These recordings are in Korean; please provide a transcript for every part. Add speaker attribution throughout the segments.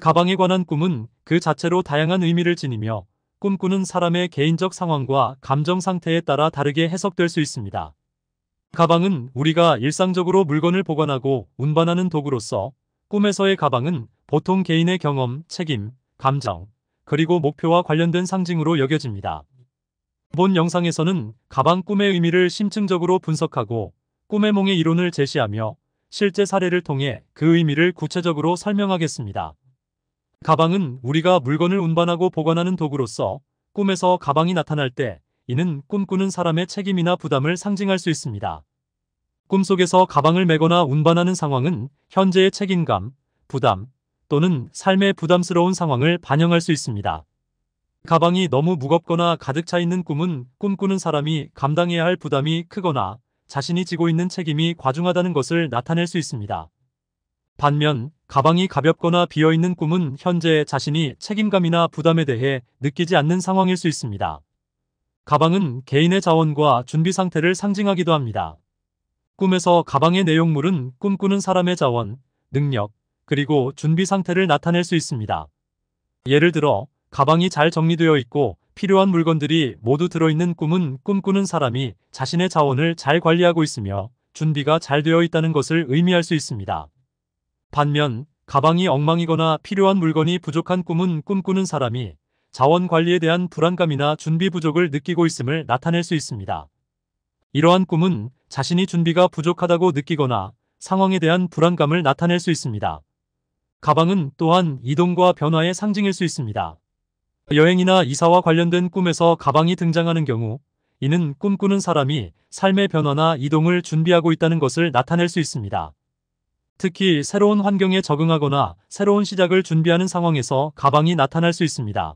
Speaker 1: 가방에 관한 꿈은 그 자체로 다양한 의미를 지니며 꿈꾸는 사람의 개인적 상황과 감정 상태에 따라 다르게 해석될 수 있습니다. 가방은 우리가 일상적으로 물건을 보관하고 운반하는 도구로서 꿈에서의 가방은 보통 개인의 경험, 책임, 감정, 그리고 목표와 관련된 상징으로 여겨집니다. 본 영상에서는 가방 꿈의 의미를 심층적으로 분석하고 꿈의 몽의 이론을 제시하며 실제 사례를 통해 그 의미를 구체적으로 설명하겠습니다. 가방은 우리가 물건을 운반하고 보관하는 도구로서 꿈에서 가방이 나타날 때 이는 꿈꾸는 사람의 책임이나 부담을 상징할 수 있습니다. 꿈속에서 가방을 메거나 운반하는 상황은 현재의 책임감, 부담 또는 삶의 부담스러운 상황을 반영할 수 있습니다. 가방이 너무 무겁거나 가득 차 있는 꿈은 꿈꾸는 사람이 감당해야 할 부담이 크거나 자신이 지고 있는 책임이 과중하다는 것을 나타낼 수 있습니다. 반면 가방이 가볍거나 비어있는 꿈은 현재 자신이 책임감이나 부담에 대해 느끼지 않는 상황일 수 있습니다. 가방은 개인의 자원과 준비 상태를 상징하기도 합니다. 꿈에서 가방의 내용물은 꿈꾸는 사람의 자원, 능력, 그리고 준비 상태를 나타낼 수 있습니다. 예를 들어 가방이 잘 정리되어 있고 필요한 물건들이 모두 들어있는 꿈은 꿈꾸는 사람이 자신의 자원을 잘 관리하고 있으며 준비가 잘 되어 있다는 것을 의미할 수 있습니다. 반면 가방이 엉망이거나 필요한 물건이 부족한 꿈은 꿈꾸는 사람이 자원 관리에 대한 불안감이나 준비 부족을 느끼고 있음을 나타낼 수 있습니다. 이러한 꿈은 자신이 준비가 부족하다고 느끼거나 상황에 대한 불안감을 나타낼 수 있습니다. 가방은 또한 이동과 변화의 상징일 수 있습니다. 여행이나 이사와 관련된 꿈에서 가방이 등장하는 경우 이는 꿈꾸는 사람이 삶의 변화나 이동을 준비하고 있다는 것을 나타낼 수 있습니다. 특히 새로운 환경에 적응하거나 새로운 시작을 준비하는 상황에서 가방이 나타날 수 있습니다.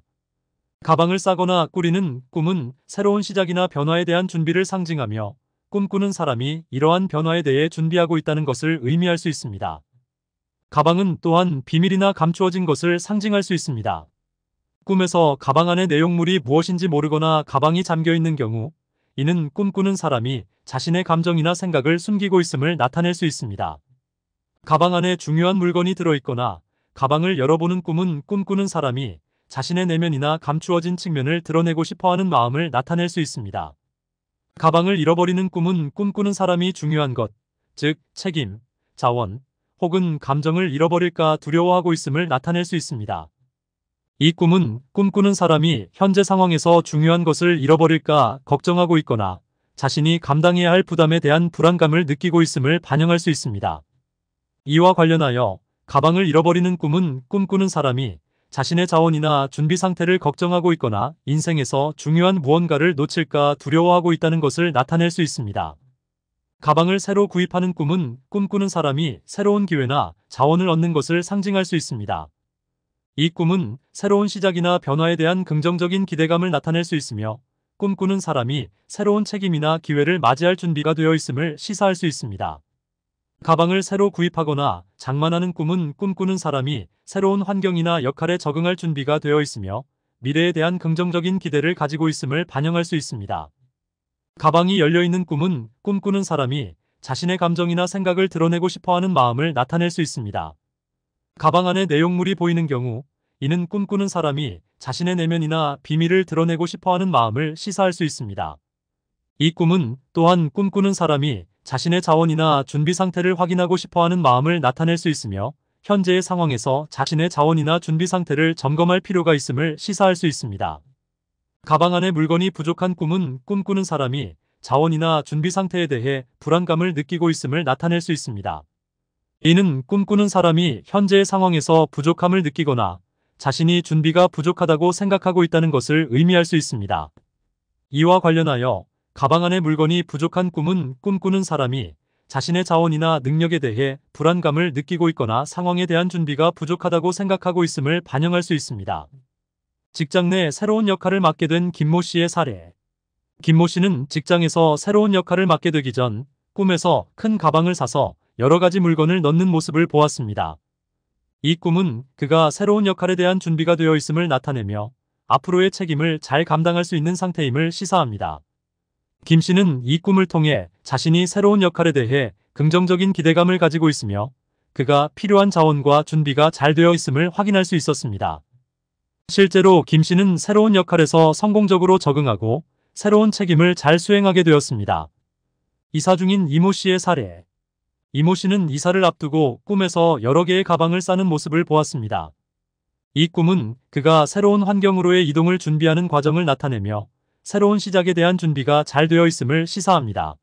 Speaker 1: 가방을 싸거나 꾸리는 꿈은 새로운 시작이나 변화에 대한 준비를 상징하며 꿈꾸는 사람이 이러한 변화에 대해 준비하고 있다는 것을 의미할 수 있습니다. 가방은 또한 비밀이나 감추어진 것을 상징할 수 있습니다. 꿈에서 가방 안의 내용물이 무엇인지 모르거나 가방이 잠겨 있는 경우 이는 꿈꾸는 사람이 자신의 감정이나 생각을 숨기고 있음을 나타낼 수 있습니다. 가방 안에 중요한 물건이 들어있거나 가방을 열어보는 꿈은 꿈꾸는 사람이 자신의 내면이나 감추어진 측면을 드러내고 싶어하는 마음을 나타낼 수 있습니다. 가방을 잃어버리는 꿈은 꿈꾸는 사람이 중요한 것, 즉 책임, 자원, 혹은 감정을 잃어버릴까 두려워하고 있음을 나타낼 수 있습니다. 이 꿈은 꿈꾸는 사람이 현재 상황에서 중요한 것을 잃어버릴까 걱정하고 있거나 자신이 감당해야 할 부담에 대한 불안감을 느끼고 있음을 반영할 수 있습니다. 이와 관련하여 가방을 잃어버리는 꿈은 꿈꾸는 사람이 자신의 자원이나 준비 상태를 걱정하고 있거나 인생에서 중요한 무언가를 놓칠까 두려워하고 있다는 것을 나타낼 수 있습니다. 가방을 새로 구입하는 꿈은 꿈꾸는 사람이 새로운 기회나 자원을 얻는 것을 상징할 수 있습니다. 이 꿈은 새로운 시작이나 변화에 대한 긍정적인 기대감을 나타낼 수 있으며 꿈꾸는 사람이 새로운 책임이나 기회를 맞이할 준비가 되어 있음을 시사할 수 있습니다. 가방을 새로 구입하거나 장만하는 꿈은 꿈꾸는 사람이 새로운 환경이나 역할에 적응할 준비가 되어 있으며 미래에 대한 긍정적인 기대를 가지고 있음을 반영할 수 있습니다. 가방이 열려있는 꿈은 꿈꾸는 사람이 자신의 감정이나 생각을 드러내고 싶어하는 마음을 나타낼 수 있습니다. 가방 안에 내용물이 보이는 경우 이는 꿈꾸는 사람이 자신의 내면이나 비밀을 드러내고 싶어하는 마음을 시사할 수 있습니다. 이 꿈은 또한 꿈꾸는 사람이 자신의 자원이나 준비 상태를 확인하고 싶어하는 마음을 나타낼 수 있으며 현재의 상황에서 자신의 자원이나 준비 상태를 점검할 필요가 있음을 시사할 수 있습니다. 가방 안에 물건이 부족한 꿈은 꿈꾸는 사람이 자원이나 준비 상태에 대해 불안감을 느끼고 있음을 나타낼 수 있습니다. 이는 꿈꾸는 사람이 현재의 상황에서 부족함을 느끼거나 자신이 준비가 부족하다고 생각하고 있다는 것을 의미할 수 있습니다. 이와 관련하여 가방 안에 물건이 부족한 꿈은 꿈꾸는 사람이 자신의 자원이나 능력에 대해 불안감을 느끼고 있거나 상황에 대한 준비가 부족하다고 생각하고 있음을 반영할 수 있습니다. 직장 내 새로운 역할을 맡게 된 김모 씨의 사례 김모 씨는 직장에서 새로운 역할을 맡게 되기 전 꿈에서 큰 가방을 사서 여러 가지 물건을 넣는 모습을 보았습니다. 이 꿈은 그가 새로운 역할에 대한 준비가 되어 있음을 나타내며 앞으로의 책임을 잘 감당할 수 있는 상태임을 시사합니다. 김 씨는 이 꿈을 통해 자신이 새로운 역할에 대해 긍정적인 기대감을 가지고 있으며 그가 필요한 자원과 준비가 잘 되어 있음을 확인할 수 있었습니다. 실제로 김 씨는 새로운 역할에서 성공적으로 적응하고 새로운 책임을 잘 수행하게 되었습니다. 이사 중인 이모 씨의 사례 이모 씨는 이사를 앞두고 꿈에서 여러 개의 가방을 싸는 모습을 보았습니다. 이 꿈은 그가 새로운 환경으로의 이동을 준비하는 과정을 나타내며 새로운 시작에 대한 준비가 잘 되어 있음을 시사합니다.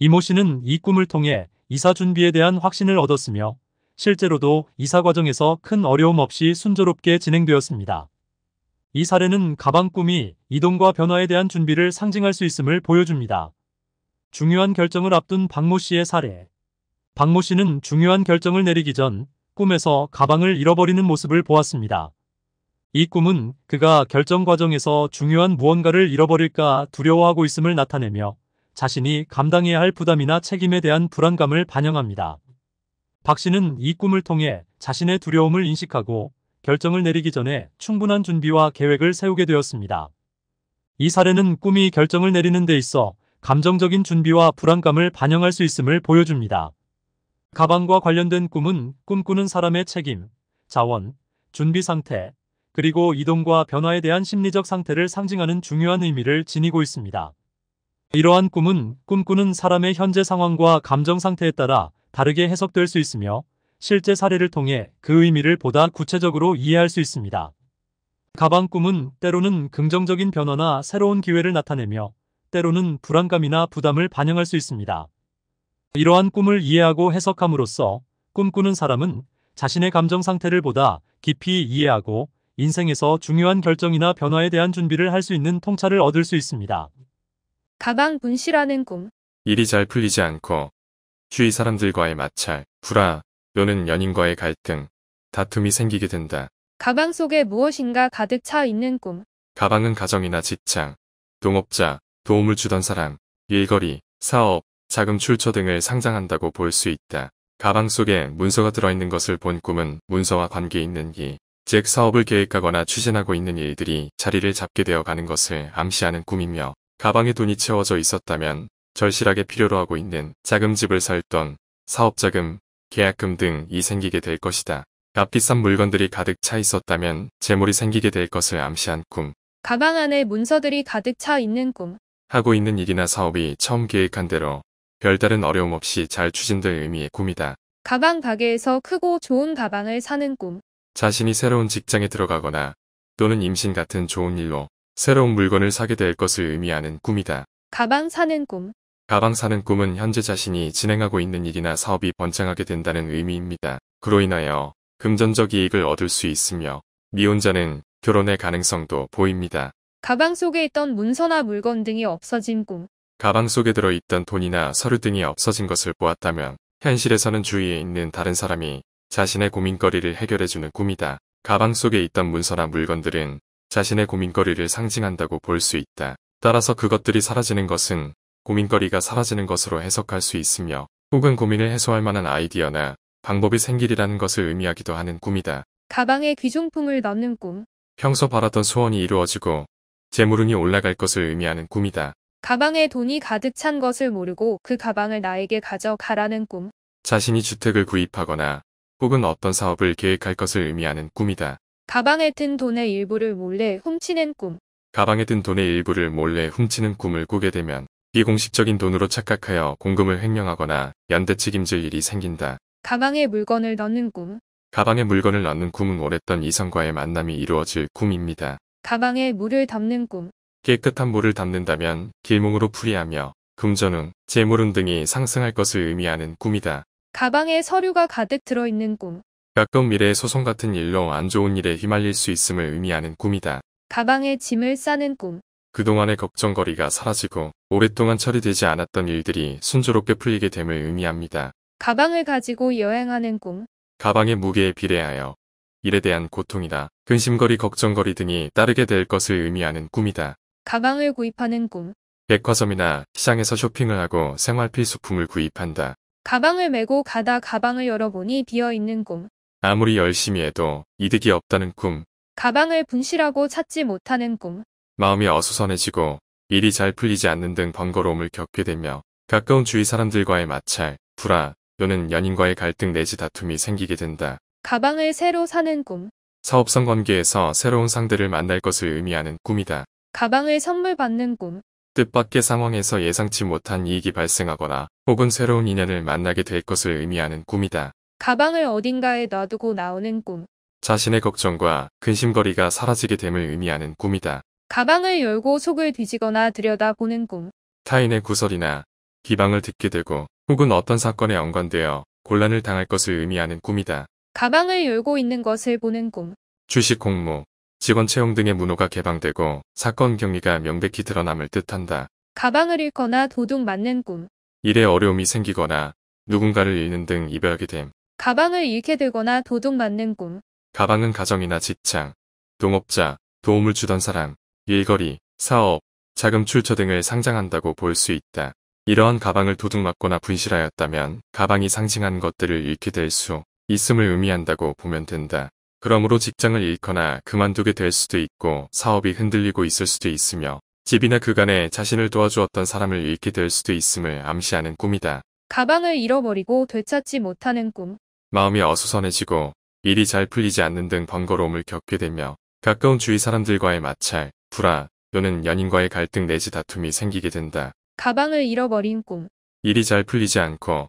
Speaker 1: 이모 씨는 이 꿈을 통해 이사 준비에 대한 확신을 얻었으며 실제로도 이사 과정에서 큰 어려움 없이 순조롭게 진행되었습니다. 이 사례는 가방 꿈이 이동과 변화에 대한 준비를 상징할 수 있음을 보여줍니다. 중요한 결정을 앞둔 박모 씨의 사례 박모 씨는 중요한 결정을 내리기 전 꿈에서 가방을 잃어버리는 모습을 보았습니다. 이 꿈은 그가 결정 과정에서 중요한 무언가를 잃어버릴까 두려워하고 있음을 나타내며 자신이 감당해야 할 부담이나 책임에 대한 불안감을 반영합니다. 박 씨는 이 꿈을 통해 자신의 두려움을 인식하고 결정을 내리기 전에 충분한 준비와 계획을 세우게 되었습니다. 이 사례는 꿈이 결정을 내리는 데 있어 감정적인 준비와 불안감을 반영할 수 있음을 보여줍니다. 가방과 관련된 꿈은 꿈꾸는 사람의 책임, 자원, 준비 상태, 그리고 이동과 변화에 대한 심리적 상태를 상징하는 중요한 의미를 지니고 있습니다. 이러한 꿈은 꿈꾸는 사람의 현재 상황과 감정 상태에 따라 다르게 해석될 수 있으며 실제 사례를 통해 그 의미를 보다 구체적으로 이해할 수 있습니다. 가방 꿈은 때로는 긍정적인 변화나 새로운 기회를 나타내며 때로는 불안감이나 부담을 반영할 수 있습니다. 이러한 꿈을 이해하고 해석함으로써 꿈꾸는 사람은 자신의 감정 상태를 보다 깊이 이해하고 인생에서 중요한 결정이나 변화에 대한 준비를 할 수 있는 통찰을 얻을 수 있습니다.
Speaker 2: 가방 분실하는 꿈.
Speaker 3: 일이 잘 풀리지 않고 주위 사람들과의 마찰, 불화 또는 연인과의 갈등, 다툼이 생기게 된다.
Speaker 2: 가방 속에 무엇인가 가득 차 있는 꿈.
Speaker 3: 가방은 가정이나 직장, 동업자, 도움을 주던 사람, 일거리, 사업, 자금 출처 등을 상장한다고 볼 수 있다. 가방 속에 문서가 들어있는 것을 본 꿈은 문서와 관계 있는 기, 즉 사업을 계획하거나 추진하고 있는 일들이 자리를 잡게 되어 가는 것을 암시하는 꿈이며 가방에 돈이 채워져 있었다면 절실하게 필요로 하고 있는 자금집을 살 돈, 사업자금, 계약금 등이 생기게 될 것이다. 값비싼 물건들이 가득 차 있었다면 재물이 생기게 될 것을 암시한 꿈.
Speaker 2: 가방 안에 문서들이 가득 차 있는 꿈.
Speaker 3: 하고 있는 일이나 사업이 처음 계획한 대로 별다른 어려움 없이 잘 추진될 의미의 꿈이다.
Speaker 2: 가방 가게에서 크고 좋은 가방을 사는 꿈.
Speaker 3: 자신이 새로운 직장에 들어가거나 또는 임신 같은 좋은 일로 새로운 물건을 사게 될 것을 의미하는 꿈이다.
Speaker 2: 가방 사는 꿈.
Speaker 3: 가방 사는 꿈은 현재 자신이 진행하고 있는 일이나 사업이 번창하게 된다는 의미입니다. 그로 인하여 금전적 이익을 얻을 수 있으며 미혼자는 결혼의 가능성도 보입니다.
Speaker 2: 가방 속에 있던 문서나 물건 등이 없어진 꿈.
Speaker 3: 가방 속에 들어있던 돈이나 서류 등이 없어진 것을 보았다면 현실에서는 주위에 있는 다른 사람이 자신의 고민거리를 해결해주는 꿈이다. 가방 속에 있던 문서나 물건들은 자신의 고민거리를 상징한다고 볼 수 있다. 따라서 그것들이 사라지는 것은 고민거리가 사라지는 것으로 해석할 수 있으며 혹은 고민을 해소할 만한 아이디어나 방법이 생길이라는 것을 의미하기도 하는 꿈이다.
Speaker 2: 가방에 귀중품을 넣는 꿈.
Speaker 3: 평소 바랐던 소원이 이루어지고 재물운이 올라갈 것을 의미하는 꿈이다.
Speaker 2: 가방에 돈이 가득 찬 것을 모르고 그 가방을 나에게 가져가라는 꿈.
Speaker 3: 자신이 주택을 구입하거나 혹은 어떤 사업을 계획할 것을 의미하는 꿈이다.
Speaker 2: 가방에 든 돈의 일부를 몰래 훔치는 꿈.
Speaker 3: 가방에 든 돈의 일부를 몰래 훔치는 꿈을 꾸게 되면 비공식적인 돈으로 착각하여 공금을 횡령하거나 연대 책임질 일이 생긴다.
Speaker 2: 가방에 물건을 넣는 꿈.
Speaker 3: 가방에 물건을 넣는 꿈은 오랫던 이성과의 만남이 이루어질 꿈입니다.
Speaker 2: 가방에 물을 담는 꿈.
Speaker 3: 깨끗한 물을 담는다면 길몽으로 풀이하며 금전운, 재물운 등이 상승할 것을 의미하는 꿈이다.
Speaker 2: 가방에 서류가 가득 들어있는 꿈.
Speaker 3: 가끔 미래의 소송 같은 일로 안 좋은 일에 휘말릴 수 있음을 의미하는 꿈이다.
Speaker 2: 가방에 짐을 싸는 꿈.
Speaker 3: 그동안의 걱정거리가 사라지고 오랫동안 처리되지 않았던 일들이 순조롭게 풀리게 됨을 의미합니다.
Speaker 2: 가방을 가지고 여행하는 꿈.
Speaker 3: 가방의 무게에 비례하여 일에 대한 고통이나 근심거리 걱정거리 등이 따르게 될 것을 의미하는 꿈이다.
Speaker 2: 가방을 구입하는 꿈.
Speaker 3: 백화점이나 시장에서 쇼핑을 하고 생활 필수품을 구입한다.
Speaker 2: 가방을 메고 가다 가방을 열어보니 비어있는 꿈.
Speaker 3: 아무리 열심히 해도 이득이 없다는 꿈.
Speaker 2: 가방을 분실하고 찾지 못하는 꿈.
Speaker 3: 마음이 어수선해지고 일이 잘 풀리지 않는 등 번거로움을 겪게 되며 가까운 주위 사람들과의 마찰, 불화, 또는 연인과의 갈등 내지 다툼이 생기게 된다.
Speaker 2: 가방을 새로 사는 꿈.
Speaker 3: 사업성 관계에서 새로운 상대를 만날 것을 의미하는 꿈이다.
Speaker 2: 가방을 선물 받는 꿈.
Speaker 3: 뜻밖의 상황에서 예상치 못한 이익이 발생하거나 혹은 새로운 인연을 만나게 될 것을 의미하는 꿈이다.
Speaker 2: 가방을 어딘가에 놔두고 나오는 꿈.
Speaker 3: 자신의 걱정과 근심거리가 사라지게 됨을 의미하는 꿈이다.
Speaker 2: 가방을 열고 속을 뒤지거나 들여다보는 꿈.
Speaker 3: 타인의 구설이나 기방을 듣게 되고 혹은 어떤 사건에 연관되어 곤란을 당할 것을 의미하는 꿈이다.
Speaker 2: 가방을 열고 있는 것을 보는 꿈.
Speaker 3: 주식 공모, 직원 채용 등의 문호가 개방되고 사건 경위가 명백히 드러남을 뜻한다.
Speaker 2: 가방을 잃거나 도둑 맞는 꿈.
Speaker 3: 일에 어려움이 생기거나 누군가를 잃는 등 이별하게 됨.
Speaker 2: 가방을 잃게 되거나 도둑 맞는 꿈.
Speaker 3: 가방은 가정이나 직장, 동업자, 도움을 주던 사람, 일거리, 사업, 자금 출처 등을 상장한다고 볼 수 있다. 이러한 가방을 도둑 맞거나 분실하였다면 가방이 상징한 것들을 잃게 될 수 있음을 의미한다고 보면 된다. 그러므로 직장을 잃거나 그만두게 될 수도 있고 사업이 흔들리고 있을 수도 있으며 집이나 그간에 자신을 도와주었던 사람을 잃게 될 수도 있음을 암시하는 꿈이다.
Speaker 2: 가방을 잃어버리고 되찾지 못하는 꿈.
Speaker 3: 마음이 어수선해지고 일이 잘 풀리지 않는 등 번거로움을 겪게 되며 가까운 주위 사람들과의 마찰, 불화 또는 연인과의 갈등 내지 다툼이 생기게 된다.
Speaker 2: 가방을 잃어버린 꿈.
Speaker 3: 일이 잘 풀리지 않고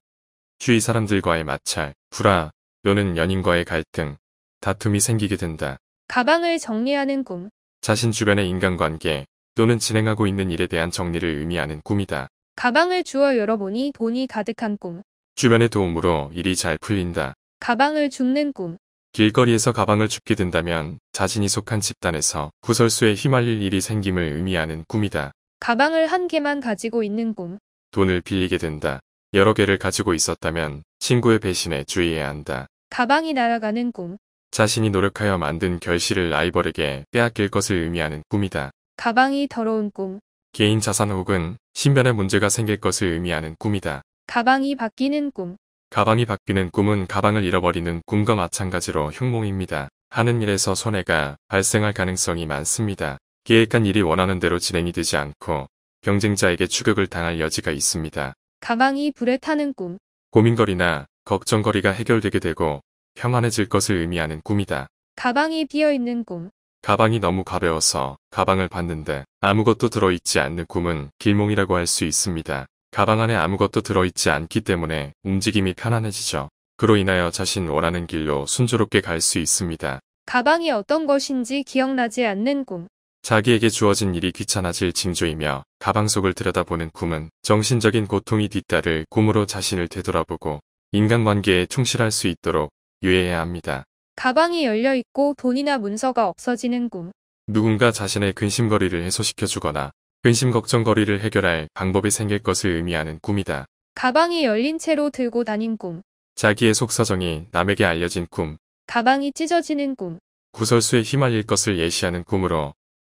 Speaker 3: 주위 사람들과의 마찰, 불화 또는 연인과의 갈등, 다툼이 생기게 된다.
Speaker 2: 가방을 정리하는 꿈.
Speaker 3: 자신 주변의 인간관계 또는 진행하고 있는 일에 대한 정리를 의미하는 꿈이다.
Speaker 2: 가방을 주워 열어보니 돈이 가득한 꿈.
Speaker 3: 주변의 도움으로 일이 잘 풀린다.
Speaker 2: 가방을 줍는 꿈.
Speaker 3: 길거리에서 가방을 줍게 된다면 자신이 속한 집단에서 구설수에 휘말릴 일이 생김을 의미하는 꿈이다.
Speaker 2: 가방을 한 개만 가지고 있는 꿈.
Speaker 3: 돈을 빌리게 된다. 여러 개를 가지고 있었다면 친구의 배신에 주의해야 한다.
Speaker 2: 가방이 날아가는 꿈.
Speaker 3: 자신이 노력하여 만든 결실을 라이벌에게 빼앗길 것을 의미하는 꿈이다.
Speaker 2: 가방이 더러운 꿈.
Speaker 3: 개인 자산 혹은 신변에 문제가 생길 것을 의미하는 꿈이다.
Speaker 2: 가방이 바뀌는 꿈.
Speaker 3: 가방이 바뀌는 꿈은 가방을 잃어버리는 꿈과 마찬가지로 흉몽입니다. 하는 일에서 손해가 발생할 가능성이 많습니다. 계획한 일이 원하는 대로 진행이 되지 않고 경쟁자에게 추격을 당할 여지가 있습니다.
Speaker 2: 가방이 불에 타는 꿈.
Speaker 3: 고민거리나 걱정거리가 해결되게 되고 평안해질 것을 의미하는 꿈이다.
Speaker 2: 가방이 비어있는 꿈.
Speaker 3: 가방이 너무 가벼워서 가방을 봤는데 아무것도 들어있지 않는 꿈은 길몽이라고 할 수 있습니다. 가방 안에 아무것도 들어있지 않기 때문에 움직임이 편안해지죠. 그로 인하여 자신 원하는 길로 순조롭게 갈 수 있습니다.
Speaker 2: 가방이 어떤 것인지 기억나지 않는 꿈.
Speaker 3: 자기에게 주어진 일이 귀찮아질 징조이며 가방 속을 들여다보는 꿈은 정신적인 고통이 뒤따를 꿈으로 자신을 되돌아보고 인간관계에 충실할 수 있도록 유예해야 합니다.
Speaker 2: 가방이 열려 있고 돈이나 문서가 없어지는 꿈.
Speaker 3: 누군가 자신의 근심거리를 해소시켜주거나 근심 걱정거리를 해결할 방법이 생길 것을 의미하는 꿈이다.
Speaker 2: 가방이 열린 채로 들고 다닌 꿈.
Speaker 3: 자기의 속사정이 남에게 알려진 꿈.
Speaker 2: 가방이 찢어지는 꿈.
Speaker 3: 구설수에 휘말릴 것을 예시하는 꿈으로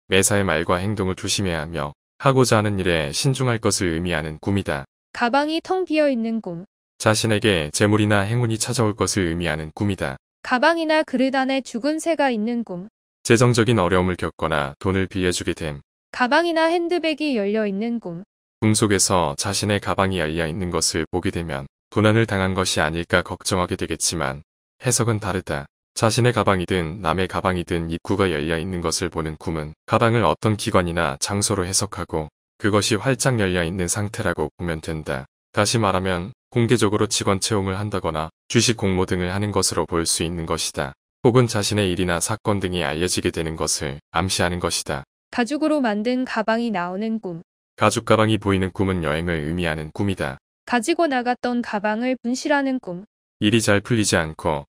Speaker 3: 매사의 말과 행동을 조심해야 하며 하고자 하는 일에 신중할 것을 의미하는 꿈이다.
Speaker 2: 가방이 텅 비어 있는 꿈.
Speaker 3: 자신에게 재물이나 행운이 찾아올 것을 의미하는 꿈이다.
Speaker 2: 가방이나 그릇 안에 죽은 새가 있는 꿈.
Speaker 3: 재정적인 어려움을 겪거나 돈을 빌려주게 됨.
Speaker 2: 가방이나 핸드백이 열려 있는 꿈.
Speaker 3: 꿈속에서 자신의 가방이 열려 있는 것을 보게 되면 도난을 당한 것이 아닐까 걱정하게 되겠지만 해석은 다르다. 자신의 가방이든 남의 가방이든 입구가 열려 있는 것을 보는 꿈은 가방을 어떤 기관이나 장소로 해석하고 그것이 활짝 열려 있는 상태라고 보면 된다. 다시 말하면 공개적으로 직원 채용을 한다거나 주식 공모 등을 하는 것으로 볼 수 있는 것이다. 혹은 자신의 일이나 사건 등이 알려지게 되는 것을 암시하는 것이다.
Speaker 2: 가죽으로 만든 가방이 나오는 꿈.
Speaker 3: 가죽 가방이 보이는 꿈은 여행을 의미하는 꿈이다.
Speaker 2: 가지고 나갔던 가방을 분실하는 꿈.
Speaker 3: 일이 잘 풀리지 않고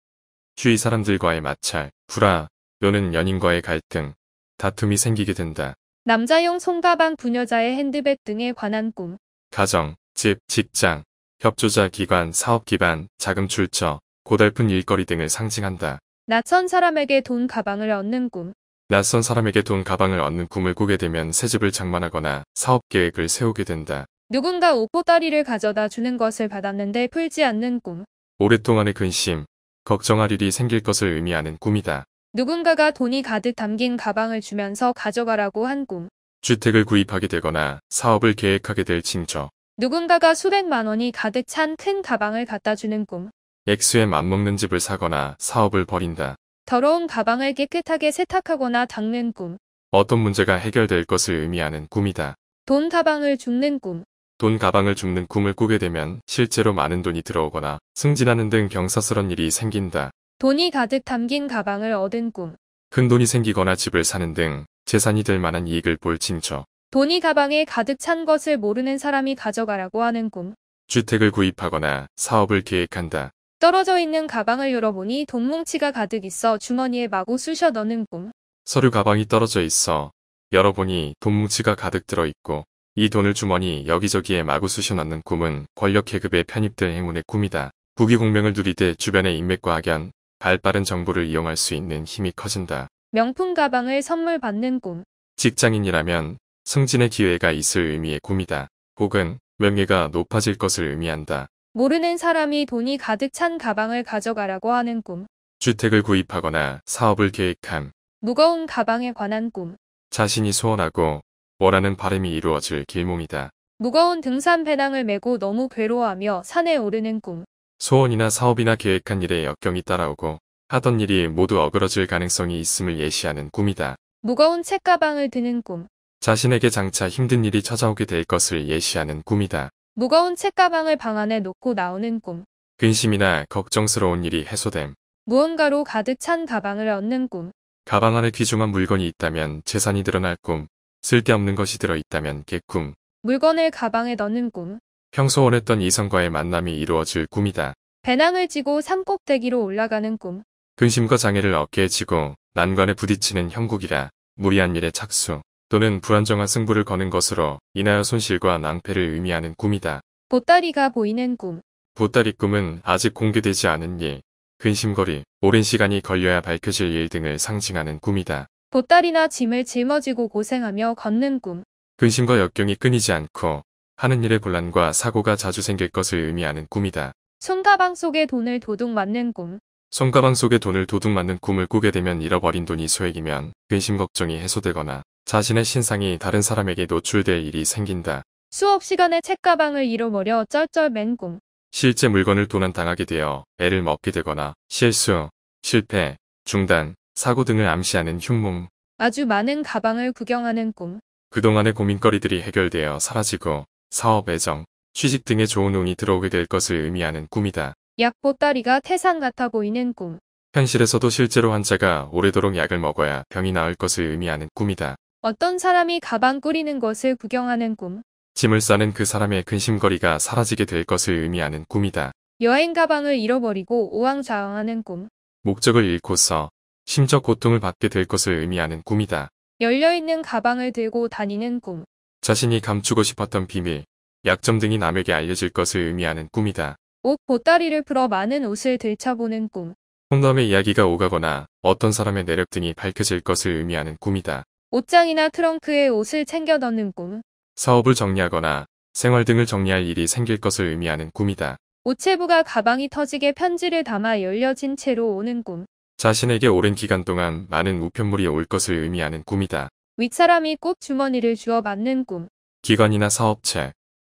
Speaker 3: 주위 사람들과의 마찰, 불화, 또는 연인과의 갈등, 다툼이 생기게 된다.
Speaker 2: 남자용 손가방, 부녀자의 핸드백 등에 관한 꿈.
Speaker 3: 가정, 집, 직장, 협조자 기관, 사업 기반, 자금 출처, 고달픈 일거리 등을 상징한다.
Speaker 2: 낯선 사람에게 돈 가방을 얻는 꿈.
Speaker 3: 낯선 사람에게 돈 가방을 얻는 꿈을 꾸게 되면 새 집을 장만하거나 사업 계획을 세우게 된다.
Speaker 2: 누군가 옷 보따리를 가져다 주는 것을 받았는데 풀지 않는 꿈.
Speaker 3: 오랫동안의 근심, 걱정할 일이 생길 것을 의미하는 꿈이다.
Speaker 2: 누군가가 돈이 가득 담긴 가방을 주면서 가져가라고 한 꿈.
Speaker 3: 주택을 구입하게 되거나 사업을 계획하게 될 징조.
Speaker 2: 누군가가 수백만 원이 가득 찬 큰 가방을 갖다 주는 꿈.
Speaker 3: 액수에 맞먹는 집을 사거나 사업을 벌인다.
Speaker 2: 더러운 가방을 깨끗하게 세탁하거나 닦는 꿈.
Speaker 3: 어떤 문제가 해결될 것을 의미하는 꿈이다.
Speaker 2: 돈 가방을 줍는 꿈.
Speaker 3: 돈 가방을 줍는 꿈을 꾸게 되면 실제로 많은 돈이 들어오거나 승진하는 등 경사스런 일이 생긴다.
Speaker 2: 돈이 가득 담긴 가방을 얻은 꿈.
Speaker 3: 큰 돈이 생기거나 집을 사는 등 재산이 될 만한 이익을 볼 징조.
Speaker 2: 돈이 가방에 가득 찬 것을 모르는 사람이 가져가라고 하는 꿈.
Speaker 3: 주택을 구입하거나 사업을 계획한다.
Speaker 2: 떨어져 있는 가방을 열어보니 돈 뭉치가 가득 있어 주머니에 마구 쑤셔 넣는 꿈.
Speaker 3: 서류 가방이 떨어져 있어 열어보니 돈 뭉치가 가득 들어있고 이 돈을 주머니 여기저기에 마구 쑤셔 넣는 꿈은 권력 계급에 편입된 행운의 꿈이다. 부귀공명을 누리되 주변의 인맥과 악연, 발빠른 정보를 이용할 수 있는 힘이 커진다.
Speaker 2: 명품 가방을 선물 받는 꿈.
Speaker 3: 직장인이라면 승진의 기회가 있을 의미의 꿈이다. 혹은 명예가 높아질 것을 의미한다.
Speaker 2: 모르는 사람이 돈이 가득 찬 가방을 가져가라고 하는 꿈.
Speaker 3: 주택을 구입하거나 사업을 계획한
Speaker 2: 무거운 가방에 관한 꿈.
Speaker 3: 자신이 소원하고 원하는 바람이 이루어질 길몽이다.
Speaker 2: 무거운 등산 배낭을 메고 너무 괴로워하며 산에 오르는 꿈.
Speaker 3: 소원이나 사업이나 계획한 일에 역경이 따라오고 하던 일이 모두 어그러질 가능성이 있음을 예시하는 꿈이다.
Speaker 2: 무거운 책가방을 드는 꿈.
Speaker 3: 자신에게 장차 힘든 일이 찾아오게 될 것을 예시하는 꿈이다.
Speaker 2: 무거운 책가방을 방 안에 놓고 나오는 꿈.
Speaker 3: 근심이나 걱정스러운 일이 해소됨.
Speaker 2: 무언가로 가득 찬 가방을 얻는 꿈.
Speaker 3: 가방 안에 귀중한 물건이 있다면 재산이 드러날 꿈. 쓸데없는 것이 들어있다면 개꿈.
Speaker 2: 물건을 가방에 넣는 꿈.
Speaker 3: 평소 원했던 이성과의 만남이 이루어질 꿈이다.
Speaker 2: 배낭을 지고 산꼭대기로 올라가는 꿈.
Speaker 3: 근심과 장애를 어깨에 지고 난관에 부딪히는 형국이라 무리한 일에 착수. 또는 불안정한 승부를 거는 것으로 인하여 손실과 낭패를 의미하는 꿈이다.
Speaker 2: 보따리가 보이는 꿈
Speaker 3: 보따리 꿈은 아직 공개되지 않은 일, 근심거리, 오랜 시간이 걸려야 밝혀질 일 등을 상징하는 꿈이다.
Speaker 2: 보따리나 짐을 짊어지고 고생하며 걷는 꿈
Speaker 3: 근심과 역경이 끊이지 않고 하는 일의 곤란과 사고가 자주 생길 것을 의미하는 꿈이다.
Speaker 2: 손가방 속에 돈을 도둑 맞는 꿈
Speaker 3: 손가방 속에 돈을 도둑 맞는 꿈을 꾸게 되면 잃어버린 돈이 소액이면 근심 걱정이 해소되거나 자신의 신상이 다른 사람에게 노출될 일이 생긴다.
Speaker 2: 수업 시간에 책가방을 잃어버려 쩔쩔맨 꿈.
Speaker 3: 실제 물건을 도난당하게 되어 애를 먹게 되거나 실수, 실패, 중단, 사고 등을 암시하는 흉몽.
Speaker 2: 아주 많은 가방을 구경하는 꿈.
Speaker 3: 그동안의 고민거리들이 해결되어 사라지고 사업 애정, 취직 등의 좋은 운이 들어오게 될 것을 의미하는 꿈이다.
Speaker 2: 약 보따리가 태산 같아 보이는 꿈.
Speaker 3: 현실에서도 실제로 환자가 오래도록 약을 먹어야 병이 나을 것을 의미하는 꿈이다.
Speaker 2: 어떤 사람이 가방 꾸리는 것을 구경하는 꿈.
Speaker 3: 짐을 싸는 그 사람의 근심거리가 사라지게 될 것을 의미하는 꿈이다.
Speaker 2: 여행 가방을 잃어버리고 우왕좌왕하는 꿈.
Speaker 3: 목적을 잃고서 심적 고통을 받게 될 것을 의미하는 꿈이다.
Speaker 2: 열려있는 가방을 들고 다니는 꿈.
Speaker 3: 자신이 감추고 싶었던 비밀, 약점 등이 남에게 알려질 것을 의미하는 꿈이다.
Speaker 2: 옷 보따리를 풀어 많은 옷을 들춰보는 꿈.
Speaker 3: 홈남의 이야기가 오가거나 어떤 사람의 내력 등이 밝혀질 것을 의미하는 꿈이다.
Speaker 2: 옷장이나 트렁크에 옷을 챙겨 넣는 꿈.
Speaker 3: 사업을 정리하거나 생활 등을 정리할 일이 생길 것을 의미하는 꿈이다.
Speaker 2: 우체부가 가방이 터지게 편지를 담아 열려진 채로 오는 꿈.
Speaker 3: 자신에게 오랜 기간 동안 많은 우편물이 올 것을 의미하는 꿈이다.
Speaker 2: 윗사람이 꼭 주머니를 주어 맞는 꿈.
Speaker 3: 기관이나 사업체,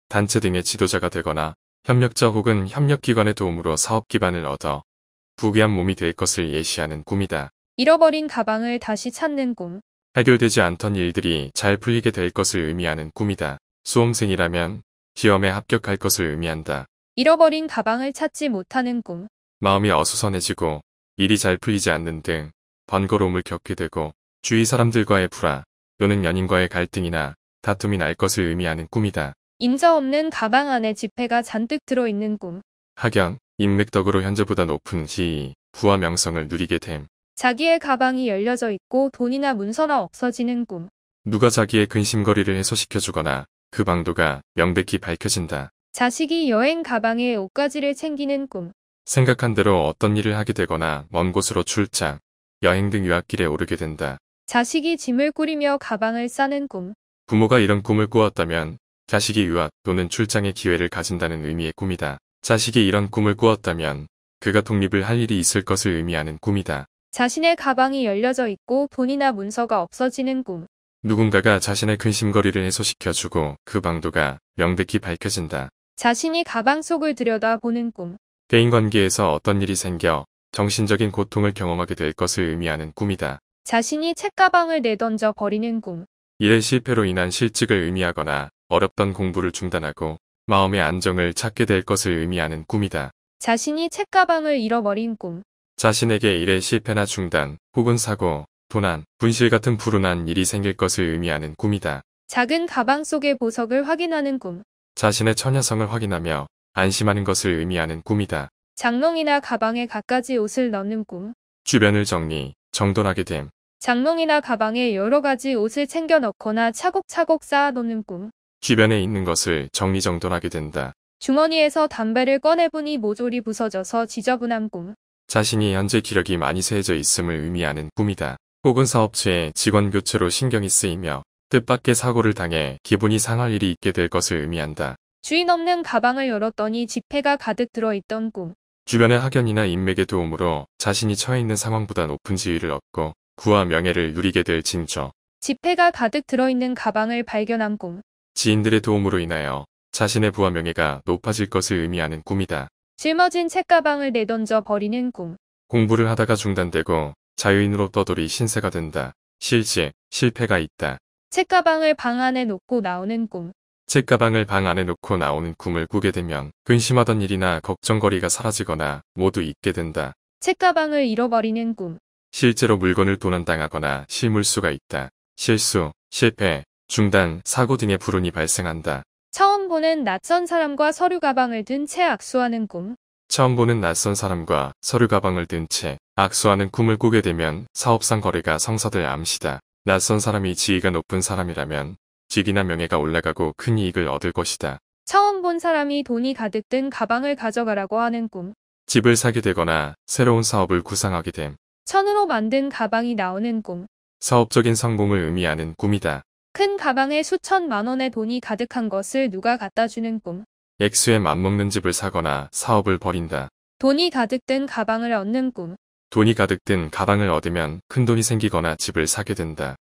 Speaker 3: 단체 등의 지도자가 되거나 협력자 혹은 협력기관의 도움으로 사업 기반을 얻어 부귀한 몸이 될 것을 예시하는 꿈이다.
Speaker 2: 잃어버린 가방을 다시 찾는 꿈.
Speaker 3: 해결되지 않던 일들이 잘 풀리게 될 것을 의미하는 꿈이다. 수험생이라면 시험에 합격할 것을 의미한다.
Speaker 2: 잃어버린 가방을 찾지 못하는 꿈.
Speaker 3: 마음이 어수선해지고 일이 잘 풀리지 않는 등 번거로움을 겪게 되고 주위 사람들과의 불화 또는 연인과의 갈등이나 다툼이 날 것을 의미하는 꿈이다.
Speaker 2: 임자 없는 가방 안에 지폐가 잔뜩 들어있는 꿈.
Speaker 3: 학연, 인맥덕으로 현재보다 높은 지위, 부와 명성을 누리게 됨.
Speaker 2: 자기의 가방이 열려져 있고 돈이나 문서나 없어지는 꿈.
Speaker 3: 누가 자기의 근심거리를 해소시켜주거나 그 방도가 명백히 밝혀진다.
Speaker 2: 자식이 여행 가방에 옷가지를 챙기는 꿈.
Speaker 3: 생각한 대로 어떤 일을 하게 되거나 먼 곳으로 출장, 여행 등 유학길에 오르게 된다.
Speaker 2: 자식이 짐을 꾸리며 가방을 싸는 꿈.
Speaker 3: 부모가 이런 꿈을 꾸었다면 자식이 유학 또는 출장의 기회를 가진다는 의미의 꿈이다. 자식이 이런 꿈을 꾸었다면 그가 독립을 할 일이 있을 것을 의미하는 꿈이다.
Speaker 2: 자신의 가방이 열려져 있고 돈이나 문서가 없어지는 꿈.
Speaker 3: 누군가가 자신의 근심거리를 해소시켜주고 그 방도가 명백히 밝혀진다.
Speaker 2: 자신이 가방 속을 들여다보는 꿈.
Speaker 3: 대인관계에서 어떤 일이 생겨 정신적인 고통을 경험하게 될 것을 의미하는 꿈이다.
Speaker 2: 자신이 책가방을 내던져 버리는 꿈.
Speaker 3: 일의 실패로 인한 실직을 의미하거나 어렵던 공부를 중단하고 마음의 안정을 찾게 될 것을 의미하는 꿈이다.
Speaker 2: 자신이 책가방을 잃어버린 꿈.
Speaker 3: 자신에게 일의 실패나 중단 혹은 사고, 도난, 분실 같은 불운한 일이 생길 것을 의미하는 꿈이다.
Speaker 2: 작은 가방 속의 보석을 확인하는 꿈.
Speaker 3: 자신의 처녀성을 확인하며 안심하는 것을 의미하는 꿈이다.
Speaker 2: 장롱이나 가방에 갖가지 옷을 넣는 꿈.
Speaker 3: 주변을 정리, 정돈하게 됨.
Speaker 2: 장롱이나 가방에 여러 가지 옷을 챙겨 넣거나 차곡차곡 쌓아 놓는 꿈.
Speaker 3: 주변에 있는 것을 정리정돈하게 된다.
Speaker 2: 주머니에서 담배를 꺼내보니 모조리 부서져서 지저분한 꿈.
Speaker 3: 자신이 현재 기력이 많이 세해져 있음을 의미하는 꿈이다. 혹은 사업체에 직원 교체로 신경이 쓰이며 뜻밖의 사고를 당해 기분이 상할 일이 있게 될 것을 의미한다.
Speaker 2: 주인 없는 가방을 열었더니 지폐가 가득 들어있던 꿈.
Speaker 3: 주변의 학연이나 인맥의 도움으로 자신이 처해 있는 상황보다 높은 지위를 얻고 구와 명예를 누리게 될 징조.
Speaker 2: 지폐가 가득 들어있는 가방을 발견한 꿈.
Speaker 3: 지인들의 도움으로 인하여 자신의 부와 명예가 높아질 것을 의미하는 꿈이다.
Speaker 2: 짊어진 책가방을 내던져 버리는 꿈.
Speaker 3: 공부를 하다가 중단되고 자유인으로 떠돌이 신세가 된다. 실직, 실패가 있다.
Speaker 2: 책가방을 방 안에 놓고 나오는 꿈.
Speaker 3: 책가방을 방 안에 놓고 나오는 꿈을 꾸게 되면 근심하던 일이나 걱정거리가 사라지거나 모두 잊게 된다.
Speaker 2: 책가방을 잃어버리는 꿈.
Speaker 3: 실제로 물건을 도난당하거나 실물수가 있다. 실수, 실패, 중단, 사고 등의 불운이 발생한다.
Speaker 2: 처음 보는 낯선 사람과 서류 가방을 든 채 악수하는 꿈.
Speaker 3: 처음 보는 낯선 사람과 서류 가방을 든 채 악수하는 꿈을 꾸게 되면 사업상 거래가 성사될 암시다. 낯선 사람이 지위가 높은 사람이라면 직이나 명예가 올라가고 큰 이익을 얻을 것이다.
Speaker 2: 처음 본 사람이 돈이 가득 든 가방을 가져가라고 하는 꿈.
Speaker 3: 집을 사게 되거나 새로운 사업을 구상하게 됨.
Speaker 2: 천으로 만든 가방이 나오는 꿈.
Speaker 3: 사업적인 성공을 의미하는 꿈이다.
Speaker 2: 큰 가방에 수천만 원의 돈이 가득한 것을 누가 갖다 주는 꿈.
Speaker 3: 액수에 맞먹는 집을 사거나 사업을 벌인다.
Speaker 2: 돈이 가득 든 가방을 얻는 꿈.
Speaker 3: 돈이 가득 든 가방을 얻으면 큰돈이 생기거나 집을 사게 된다.